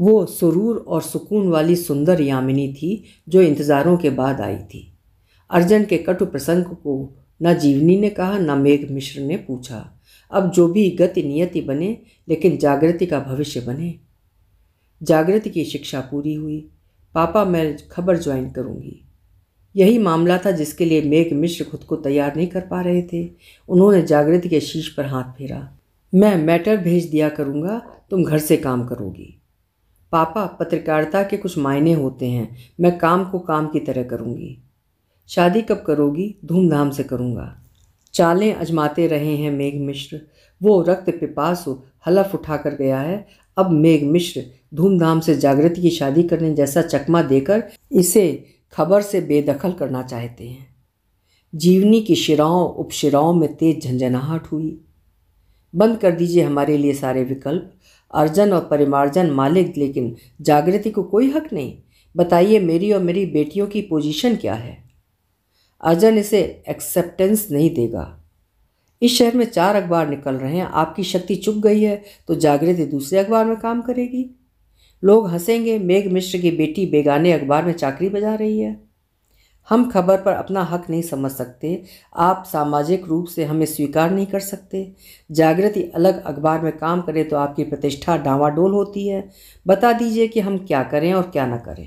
A: वो सुरूर और सुकून वाली सुंदर यामिनी थी जो इंतज़ारों के बाद आई थी अर्जन के कटु प्रसंग को न जीवनी ने कहा न मेघ मिश्र ने पूछा अब जो भी गति नियति बने लेकिन जागृति का भविष्य बने जागृति की शिक्षा पूरी हुई पापा मैं खबर ज्वाइन करूँगी यही मामला था जिसके लिए मेघ मिश्र खुद को तैयार नहीं कर पा रहे थे उन्होंने जागृति के शीश पर हाथ फेरा मैं मैटर भेज दिया करूँगा तुम घर से काम करोगी पापा पत्रकारिता के कुछ मायने होते हैं मैं काम को काम की तरह करूँगी शादी कब करोगी धूमधाम से करूँगा चालें अजमाते रहे हैं मेघ मिश्र वो रक्त पिपासु हलफ उठा कर गया है अब मेघ मिश्र धूमधाम से जागृति की शादी करने जैसा चकमा देकर इसे खबर से बेदखल करना चाहते हैं जीवनी की शिराओं उपशिराओं में तेज झंझनाहट हुई बंद कर दीजिए हमारे लिए सारे विकल्प अर्जन और परिमार्जन मालिक लेकिन जागृति को कोई हक नहीं बताइए मेरी और मेरी बेटियों की पोजीशन क्या है अर्जन इसे एक्सेप्टेंस नहीं देगा इस शहर में चार अखबार निकल रहे हैं आपकी शक्ति चुप गई है तो जागृति दूसरे अखबार में काम करेगी लोग हंसेंगे मेघ मिश्र की बेटी बेगाने अखबार में चाकरी बजा रही है हम खबर पर अपना हक नहीं समझ सकते आप सामाजिक रूप से हमें स्वीकार नहीं कर सकते जागृति अलग अखबार में काम करे तो आपकी प्रतिष्ठा डावाडोल होती है बता दीजिए कि हम क्या करें और क्या ना करें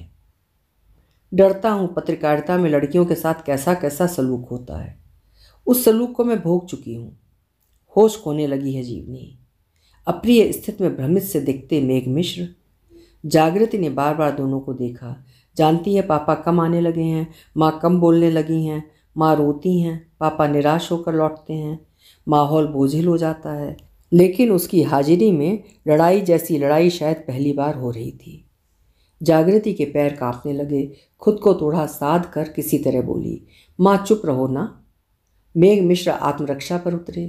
A: डरता हूँ पत्रकारिता में लड़कियों के साथ कैसा कैसा सलूक होता है उस सलूक को मैं भोग चुकी हूँ होश खोने लगी है जीवनी अप्रिय स्थिति में भ्रमित से देखते मेघ मिश्र जागृति ने बार बार दोनों को देखा जानती है पापा कम आने लगे हैं माँ कम बोलने लगी हैं माँ रोती हैं पापा निराश होकर लौटते हैं माहौल बोझिल हो जाता है लेकिन उसकी हाजिरी में लड़ाई जैसी लड़ाई शायद पहली बार हो रही थी जागृति के पैर कांपने लगे खुद को थोड़ा साध कर किसी तरह बोली माँ चुप रहो ना मेघ मिश्र आत्मरक्षा पर उतरे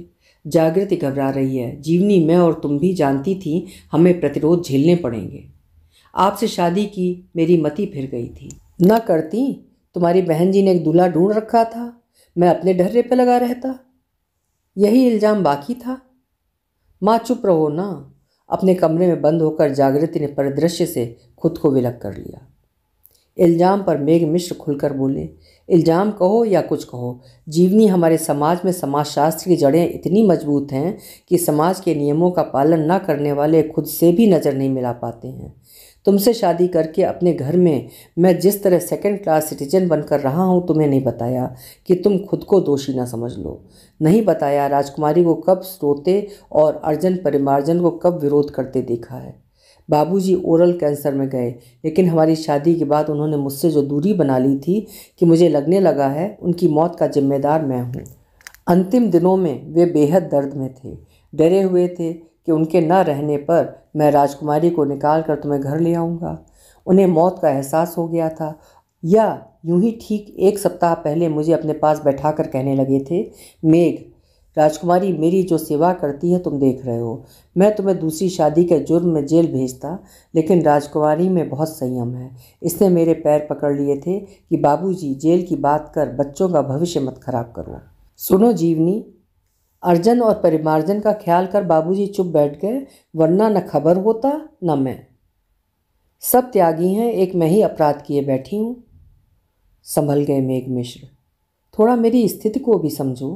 A: जागृति घबरा रही है जीवनी मैं और तुम भी जानती थी हमें प्रतिरोध झेलने पड़ेंगे आपसे शादी की मेरी मति फिर गई थी न करती तुम्हारी बहन जी ने एक दूल्हा ढूंढ रखा था मैं अपने ढर्रे पर लगा रहता यही इल्ज़ाम बाकी था माँ चुप रहो ना अपने कमरे में बंद होकर जागृति ने परिदृश्य से खुद को विलग कर लिया इल्ज़ाम पर मेघ मिश्र खुलकर बोले इल्ज़ाम कहो या कुछ कहो जीवनी हमारे समाज में समाजशास्त्र की जड़ें इतनी मजबूत हैं कि समाज के नियमों का पालन न करने वाले खुद से भी नज़र नहीं मिला पाते हैं तुमसे शादी करके अपने घर में मैं जिस तरह सेकंड क्लास सिटीजन बनकर रहा हूँ तुम्हें नहीं बताया कि तुम खुद को दोषी ना समझ लो नहीं बताया राजकुमारी को कब रोते और अर्जन परिमार्जन को कब विरोध करते देखा है बाबूजी ओरल कैंसर में गए लेकिन हमारी शादी के बाद उन्होंने मुझसे जो दूरी बना ली थी कि मुझे लगने लगा है उनकी मौत का जिम्मेदार मैं हूँ अंतिम दिनों में वे बेहद दर्द में थे डरे हुए थे कि उनके न रहने पर मैं राजकुमारी को निकाल कर तुम्हें घर ले आऊँगा उन्हें मौत का एहसास हो गया था या यूं ही ठीक एक सप्ताह पहले मुझे अपने पास बैठा कर कहने लगे थे मेघ राजकुमारी मेरी जो सेवा करती है तुम देख रहे हो मैं तुम्हें दूसरी शादी के जुर्म में जेल भेजता लेकिन राजकुमारी में बहुत संयम है इसने मेरे पैर पकड़ लिए थे कि बाबूजी जेल की बात कर बच्चों का भविष्य मत खराब करो सुनो जीवनी अर्जन और परिमार्जन का ख्याल कर बाबूजी चुप बैठ गए वरना न खबर होता न मैं सब त्यागी हैं एक मैं ही अपराध किए बैठी हूँ संभल गए मेघ मिश्र थोड़ा मेरी स्थिति को भी समझो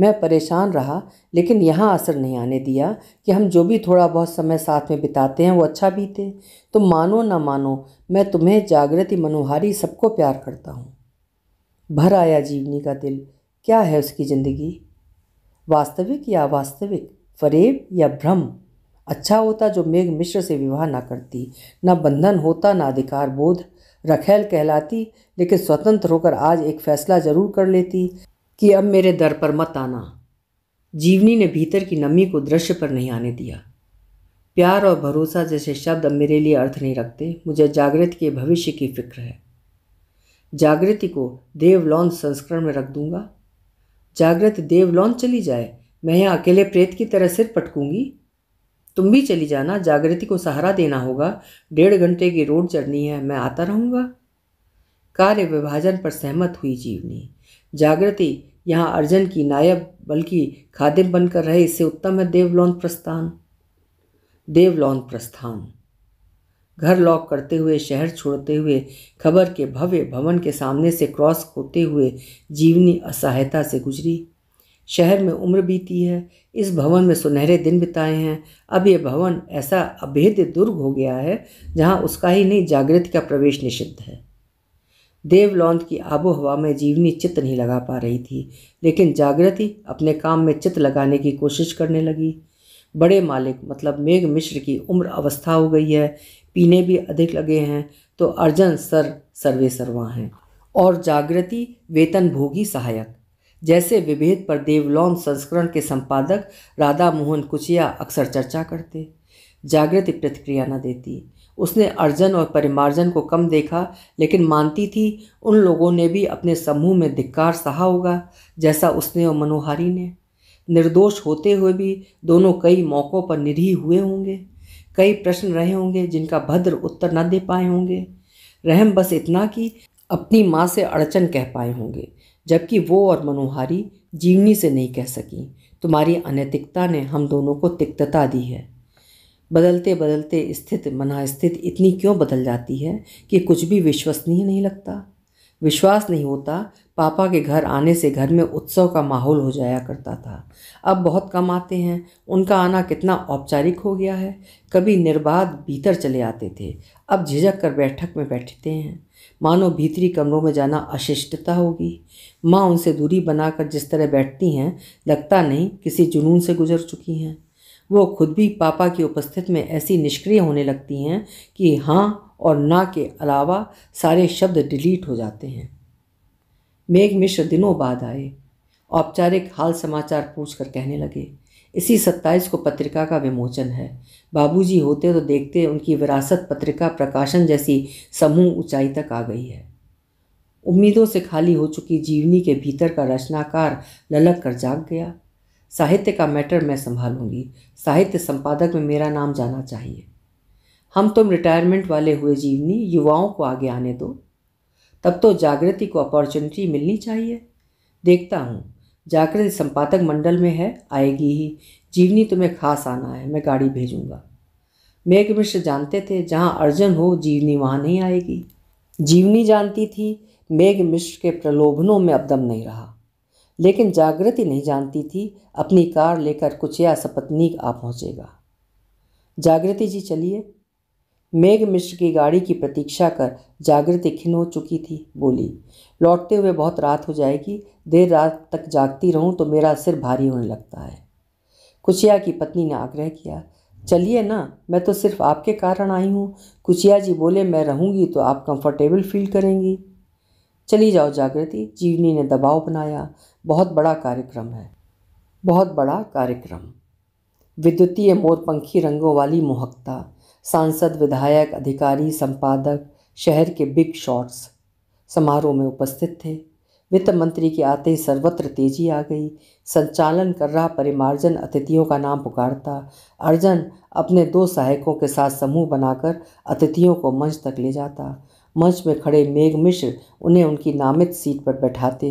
A: मैं परेशान रहा लेकिन यहाँ असर नहीं आने दिया कि हम जो भी थोड़ा बहुत समय साथ में बिताते हैं वो अच्छा बीते तो मानो ना मानो मैं तुम्हें जागृति मनोहारी सबको प्यार करता हूँ भर आया जीवनी का दिल क्या है उसकी ज़िंदगी वास्तविक या वास्तविक फरेब या भ्रम अच्छा होता जो मेघ मिश्र से विवाह ना करती ना बंधन होता ना अधिकार बोध रखेल कहलाती लेकिन स्वतंत्र होकर आज एक फैसला जरूर कर लेती कि अब मेरे दर पर मत आना जीवनी ने भीतर की नमी को दृश्य पर नहीं आने दिया प्यार और भरोसा जैसे शब्द अब मेरे लिए अर्थ नहीं रखते मुझे जागृति के भविष्य की फिक्र है जागृति को देवलौन संस्करण में रख दूंगा जागृत देवलौन चली जाए मैं यहाँ अकेले प्रेत की तरह सिर पटकूंगी तुम भी चली जाना जागृति को सहारा देना होगा डेढ़ घंटे की रोड चढ़नी है मैं आता रहूँगा कार्य विभाजन पर सहमत हुई जीवनी जागृति यहाँ अर्जन की नायब बल्कि खादिम बनकर रहे इससे उत्तम है देवलौन प्रस्थान देवलौन प्रस्थान घर लॉक करते हुए शहर छोड़ते हुए खबर के भव्य भवन के सामने से क्रॉस होते हुए जीवनी असहायता से गुजरी शहर में उम्र बीती है इस भवन में सुनहरे दिन बिताए हैं अब यह भवन ऐसा अभेद्य दुर्ग हो गया है जहाँ उसका ही नहीं जागृति का प्रवेश निषिद्ध है देवलौंद की आबो हवा में जीवनी चित्त नहीं लगा पा रही थी लेकिन जागृति अपने काम में चित्त लगाने की कोशिश करने लगी बड़े मालिक मतलब मेघ मिश्र की उम्र अवस्था हो गई है पीने भी अधिक लगे हैं तो अर्जन सर सर्वे सर्वा हैं और जागृति वेतन भोगी सहायक जैसे विभेद पर देवलौन संस्करण के संपादक राधा मोहन कुचिया अक्सर चर्चा करते जागृति प्रतिक्रिया न देती उसने अर्जन और परिमार्जन को कम देखा लेकिन मानती थी उन लोगों ने भी अपने समूह में धिक्कार सहा होगा जैसा उसने और मनोहारी ने निर्दोष होते हुए भी दोनों कई मौक़ों पर निरीह हुए होंगे कई प्रश्न रहे होंगे जिनका भद्र उत्तर न दे पाए होंगे रहम बस इतना कि अपनी माँ से अड़चन कह पाए होंगे जबकि वो और मनोहारी जीवनी से नहीं कह सकी तुम्हारी अनैतिकता ने हम दोनों को तिक्तता दी है बदलते बदलते स्थित मना स्थित इतनी क्यों बदल जाती है कि कुछ भी विश्वसनीय नहीं लगता विश्वास नहीं होता पापा के घर आने से घर में उत्सव का माहौल हो जाया करता था अब बहुत कम आते हैं उनका आना कितना औपचारिक हो गया है कभी निर्बाध भीतर चले आते थे अब झिझक कर बैठक में बैठते हैं मानो भीतरी कमरों में जाना अशिष्टता होगी माँ उनसे दूरी बनाकर जिस तरह बैठती हैं लगता नहीं किसी जुनून से गुजर चुकी हैं वो खुद भी पापा की उपस्थिति में ऐसी निष्क्रिय होने लगती हैं कि हाँ और ना के अलावा सारे शब्द डिलीट हो जाते हैं मेघ मिश्र दिनों बाद आए औपचारिक हाल समाचार पूछ कर कहने लगे इसी सत्ताईस को पत्रिका का विमोचन है बाबूजी होते तो देखते उनकी विरासत पत्रिका प्रकाशन जैसी समूह ऊंचाई तक आ गई है उम्मीदों से खाली हो चुकी जीवनी के भीतर का रचनाकार ललक कर जाग गया साहित्य का मैटर मैं संभालूंगी साहित्य संपादक में मेरा नाम जाना चाहिए हम तुम रिटायरमेंट वाले हुए जीवनी युवाओं को आगे आने दो तब तो जागृति को अपॉर्चुनिटी मिलनी चाहिए देखता हूँ जागृति संपादक मंडल में है आएगी ही जीवनी तुम्हें खास आना है मैं गाड़ी भेजूँगा मेघ मिश्र जानते थे जहाँ अर्जन हो जीवनी वहाँ नहीं आएगी जीवनी जानती थी मेघ मिश्र के प्रलोभनों में अब दम नहीं रहा लेकिन जागृति नहीं जानती थी अपनी कार लेकर कुचिया सपत्नीक आ पहुँचेगा जागृति जी चलिए मेघ मिश्र की गाड़ी की प्रतीक्षा कर जागृति खिन हो चुकी थी बोली लौटते हुए बहुत रात हो जाएगी देर रात तक जागती रहूं तो मेरा सिर भारी होने लगता है कुचिया की पत्नी ने आग्रह किया चलिए ना मैं तो सिर्फ आपके कारण आई हूँ कुचिया जी बोले मैं रहूँगी तो आप कंफर्टेबल फील करेंगी चली जाओ जागृति जीवनी ने दबाव बनाया बहुत बड़ा कार्यक्रम है बहुत बड़ा कार्यक्रम विद्युतीय मोरपंखी रंगों वाली मोहकता सांसद विधायक अधिकारी संपादक शहर के बिग शॉट्स समारोह में उपस्थित थे वित्त मंत्री के आते ही सर्वत्र तेजी आ गई संचालन कर रहा परिमार्जन अतिथियों का नाम पुकारता अर्जन अपने दो सहायकों के साथ समूह बनाकर अतिथियों को मंच तक ले जाता मंच में खड़े मेघ मिश्र उन्हें उनकी नामित सीट पर बैठाते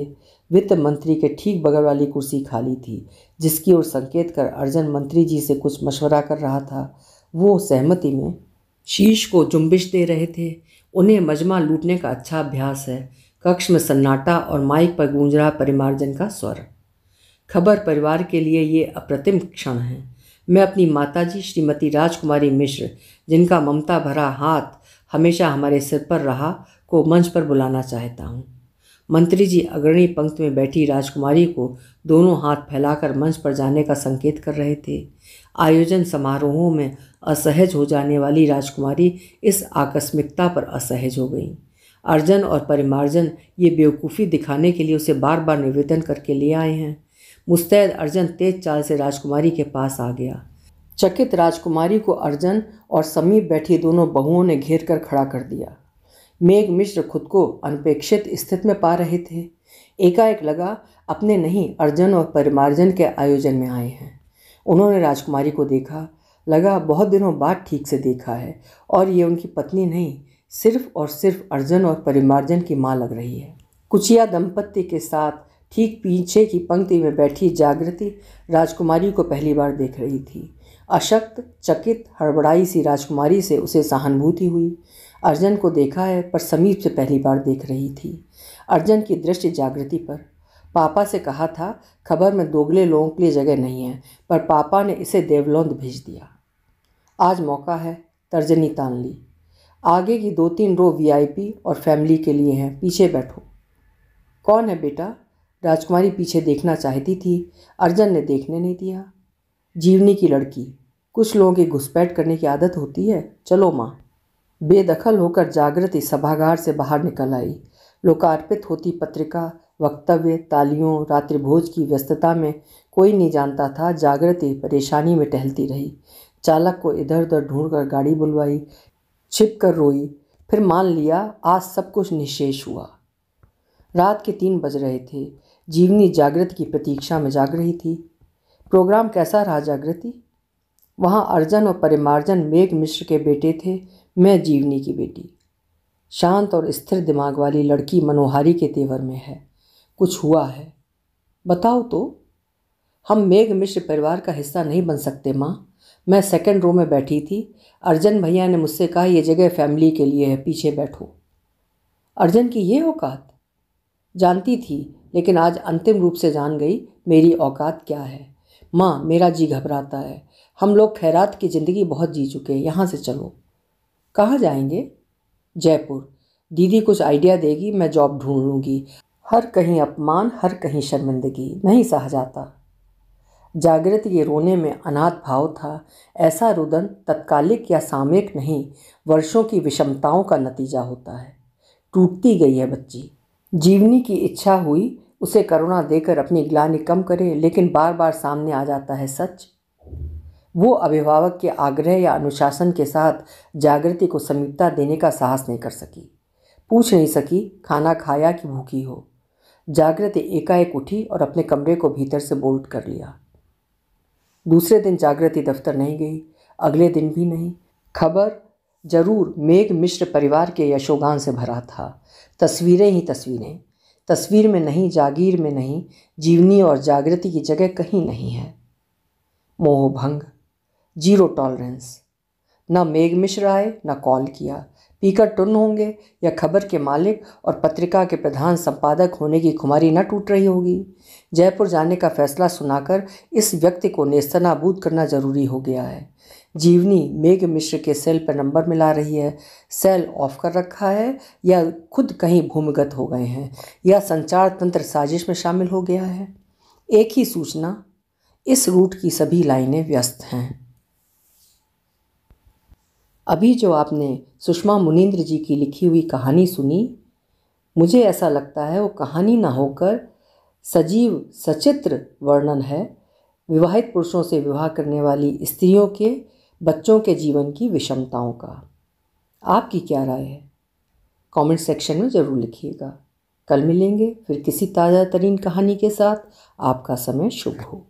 A: वित्त मंत्री के ठीक बगल वाली कुर्सी खाली थी जिसकी ओर संकेत कर अर्जन मंत्री जी से कुछ मशवरा कर रहा था वो सहमति में शीश को जुम्बिश दे रहे थे उन्हें मजमा लूटने का अच्छा अभ्यास है कक्ष में सन्नाटा और माइक पर गूंज रहा परिमार्जन का स्वर खबर परिवार के लिए ये अप्रतिम क्षण है मैं अपनी माताजी श्रीमती राजकुमारी मिश्र जिनका ममता भरा हाथ हमेशा हमारे सिर पर रहा को मंच पर बुलाना चाहता हूँ मंत्री जी अग्रणी पंक्त में बैठी राजकुमारी को दोनों हाथ फैलाकर मंच पर जाने का संकेत कर रहे थे आयोजन समारोहों में असहज हो जाने वाली राजकुमारी इस आकस्मिकता पर असहज हो गई अर्जन और परिमार्जन ये बेवकूफ़ी दिखाने के लिए उसे बार बार निवेदन करके ले आए हैं मुस्तैद अर्जन तेज चाल से राजकुमारी के पास आ गया चकित राजकुमारी को अर्जन और समीप बैठी दोनों बहुओं ने घेर कर खड़ा कर दिया मेघ मिश्र खुद को अनपेक्षित स्थिति में पा रहे थे एकाएक लगा अपने नहीं अर्जन और परिमार्जन के आयोजन में आए हैं उन्होंने राजकुमारी को देखा लगा बहुत दिनों बाद ठीक से देखा है और ये उनकी पत्नी नहीं सिर्फ और सिर्फ अर्जन और परिमार्जन की माँ लग रही है कुचिया दंपत्ति के साथ ठीक पीछे की पंक्ति में बैठी जागृति राजकुमारी को पहली बार देख रही थी अशक्त चकित हड़बड़ाई सी राजकुमारी से उसे सहानुभूति हुई अर्जन को देखा है पर समीप से पहली बार देख रही थी अर्जन की दृष्टि जागृति पर पापा से कहा था खबर में दोगले लोगों के लिए जगह नहीं है पर पापा ने इसे देवलौंद भेज दिया आज मौका है तर्जनी तान ली आगे की दो तीन रो वीआईपी और फैमिली के लिए हैं पीछे बैठो कौन है बेटा राजकुमारी पीछे देखना चाहती थी अर्जन ने देखने नहीं दिया जीवनी की लड़की कुछ लोगों की घुसपैठ करने की आदत होती है चलो माँ बेदखल होकर जागृति सभागार से बाहर निकल आई लोकार्पित होती पत्रिका वक्तव्य तालियों रात्रिभोज की व्यस्तता में कोई नहीं जानता था जागृति परेशानी में टहलती रही चालक को इधर उधर ढूंढ कर गाड़ी बुलवाई छिप कर रोई फिर मान लिया आज सब कुछ निशेष हुआ रात के तीन बज रहे थे जीवनी जागृत की प्रतीक्षा में जाग रही थी प्रोग्राम कैसा रहा जागृति वहाँ अर्जन और परिमार्जन मेघ मिश्र के बेटे थे मैं जीवनी की बेटी शांत और स्थिर दिमाग वाली लड़की मनोहारी के तेवर में है कुछ हुआ है बताओ तो हम मेघ मिश्र परिवार का हिस्सा नहीं बन सकते माँ मैं सेकंड रो में बैठी थी अर्जन भैया ने मुझसे कहा यह जगह फैमिली के लिए है पीछे बैठो अर्जन की ये औकात जानती थी लेकिन आज अंतिम रूप से जान गई मेरी औकात क्या है माँ मेरा जी घबराता है हम लोग खैरात की ज़िंदगी बहुत जी चुके हैं यहाँ से चलो कहाँ जाएंगे जयपुर दीदी कुछ आइडिया देगी मैं जॉब ढूंढ लूँगी हर कहीं अपमान हर कहीं शर्मिंदगी नहीं सहा जाता जागृत ये रोने में अनाथ भाव था ऐसा रुदन तत्कालिक या सामयिक नहीं वर्षों की विषमताओं का नतीजा होता है टूटती गई है बच्ची जीवनी की इच्छा हुई उसे करुणा देकर अपनी ग्लानी कम करे लेकिन बार बार सामने आ जाता है सच वो अभिभावक के आग्रह या अनुशासन के साथ जागृति को समीपता देने का साहस नहीं कर सकी पूछ नहीं सकी खाना खाया कि भूखी हो जागृति एकाएक उठी और अपने कमरे को भीतर से बोल्ट कर लिया दूसरे दिन जागृति दफ्तर नहीं गई अगले दिन भी नहीं खबर जरूर मेघ मिश्र परिवार के यशोगान से भरा था तस्वीरें ही तस्वीरें तस्वीर में नहीं जागीर में नहीं जीवनी और जागृति की जगह कहीं नहीं है मोह भंग जीरो टॉलरेंस ना मेघ मिश्र आए ना कॉल किया पीकर टुन होंगे या खबर के मालिक और पत्रिका के प्रधान संपादक होने की खुमारी न टूट रही होगी जयपुर जाने का फैसला सुनाकर इस व्यक्ति को नेस्तनाबूद करना जरूरी हो गया है जीवनी मेघ मिश्र के सेल पर नंबर मिला रही है सेल ऑफ कर रखा है या खुद कहीं भूमिगत हो गए हैं या संचार तंत्र साजिश में शामिल हो गया है एक ही सूचना इस रूट की सभी लाइनें व्यस्त हैं अभी जो आपने सुषमा मुनिंद्र जी की लिखी हुई कहानी सुनी मुझे ऐसा लगता है वो कहानी ना होकर सजीव सचित्र वर्णन है विवाहित पुरुषों से विवाह करने वाली स्त्रियों के बच्चों के जीवन की विषमताओं का आपकी क्या राय है कमेंट सेक्शन में ज़रूर लिखिएगा कल मिलेंगे फिर किसी ताज़ा तरीन कहानी के साथ आपका समय शुभ हो